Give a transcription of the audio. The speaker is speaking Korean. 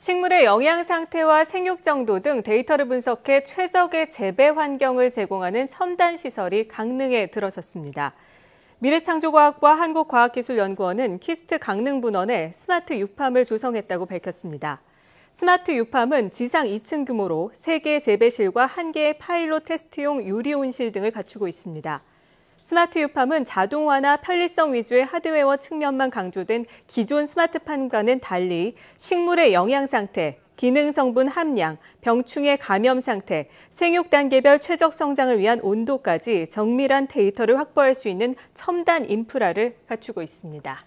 식물의 영양 상태와 생육 정도 등 데이터를 분석해 최적의 재배 환경을 제공하는 첨단 시설이 강릉에 들어섰습니다. 미래창조과학과 한국과학기술연구원은 키스트 강릉 분원에 스마트 유팜을 조성했다고 밝혔습니다. 스마트 유팜은 지상 2층 규모로 3개 의 재배실과 1개의 파일로 테스트용 유리온실 등을 갖추고 있습니다. 스마트 유팜은 자동화나 편리성 위주의 하드웨어 측면만 강조된 기존 스마트판과는 달리 식물의 영양 상태, 기능 성분 함량, 병충해 감염 상태, 생육 단계별 최적 성장을 위한 온도까지 정밀한 데이터를 확보할 수 있는 첨단 인프라를 갖추고 있습니다.